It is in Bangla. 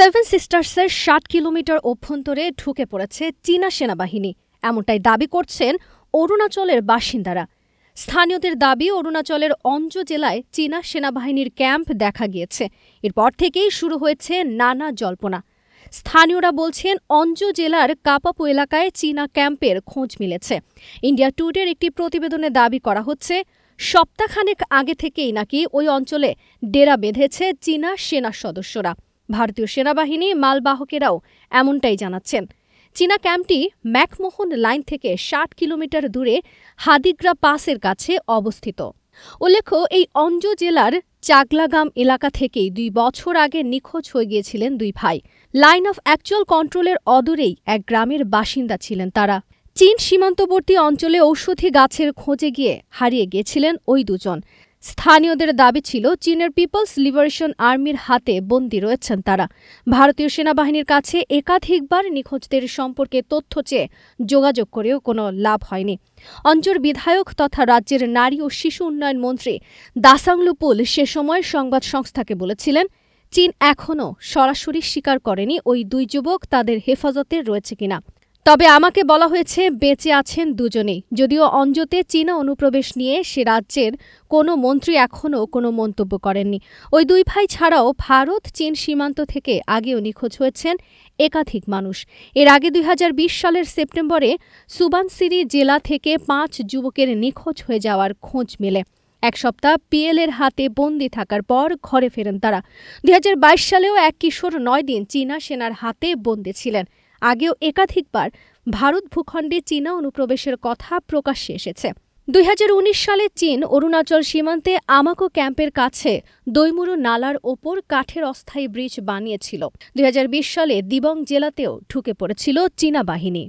সেভেন সিস্টার্সের ষাট কিলোমিটার অভ্যন্তরে ঢুকে পড়েছে চীনা সেনাবাহিনী এমনটাই দাবি করছেন অরুণাচলের বাসিন্দারা স্থানীয়দের দাবি অরুণাচলের অঞ্জ জেলায় চীনা সেনাবাহিনীর ক্যাম্প দেখা গিয়েছে এরপর থেকেই শুরু হয়েছে নানা জল্পনা স্থানীয়রা বলছেন অঞ্জ জেলার কাপাপু এলাকায় চীনা ক্যাম্পের খোঁজ মিলেছে ইন্ডিয়া টুডের একটি প্রতিবেদনে দাবি করা হচ্ছে সপ্তাহখানেক আগে থেকেই নাকি ওই অঞ্চলে ডেরা বেঁধেছে চীনা সেনা সদস্যরা ভারতীয় সেনাবাহিনী মালবাহকেরাও এমনটাই জানাচ্ছেন চীনা ক্যাম্পটি ম্যাকমোহন লাইন থেকে ষাট কিলোমিটার দূরে হাদিগ্রা পাসের কাছে অবস্থিত উল্লেখ্য এই অঞ্জ জেলার চাগলাগাম এলাকা থেকেই দুই বছর আগে নিখোঁজ হয়ে গিয়েছিলেন দুই ভাই লাইন অফ অ্যাকচুয়াল কন্ট্রোলের অদূরেই এক গ্রামের বাসিন্দা ছিলেন তারা চীন সীমান্তবর্তী অঞ্চলে ঔষধি গাছের খোঁজে গিয়ে হারিয়ে গিয়েছিলেন ওই দুজন স্থানীয়দের দাবি ছিল চীনের পিপলস লিবারেশন আর্মির হাতে বন্দী রয়েছেন তারা ভারতীয় সেনাবাহিনীর কাছে একাধিকবার নিখোঁজদের সম্পর্কে তথ্য চেয়ে যোগাযোগ করেও কোনো লাভ হয়নি অঞ্চল বিধায়ক তথা রাজ্যের নারী ও শিশু উন্নয়ন মন্ত্রী দাসাংলুপুল সে সময় সংবাদ সংস্থাকে বলেছিলেন চীন এখনও সরাসরি স্বীকার করেনি ওই দুই যুবক তাদের হেফাজতে রয়েছে কিনা তবে আমাকে বলা হয়েছে বেঁচে আছেন দুজনেই যদিও অঞ্জতে চীনা অনুপ্রবেশ নিয়ে সে রাজ্যের কোনো মন্ত্রী এখনও কোনো মন্তব্য করেননি ওই দুই ভাই ছাড়াও ভারত চীন সীমান্ত থেকে আগেও নিখোঁজ হয়েছেন একাধিক মানুষ এর আগে দুই সালের সেপ্টেম্বরে সুবানসিরি জেলা থেকে পাঁচ যুবকের নিখোঁজ হয়ে যাওয়ার খোঁজ মেলে এক সপ্তাহ পিএলের হাতে বন্দি থাকার পর ঘরে ফেরেন তারা দুই সালেও এক কিশোর নয় দিন চীনা সেনার হাতে বন্দি ছিলেন আগেও একাধিকবার ভারত ভূখণ্ডে চীনা অনুপ্রবেশের কথা প্রকাশ্যে এসেছে দুই সালে চীন অরুণাচল সীমান্তে আমাকো ক্যাম্পের কাছে দৈমুরু নালার ওপর কাঠের অস্থায়ী ব্রিজ বানিয়েছিল দুই সালে দিবং জেলাতেও ঢুকে পড়েছিল চীনা বাহিনী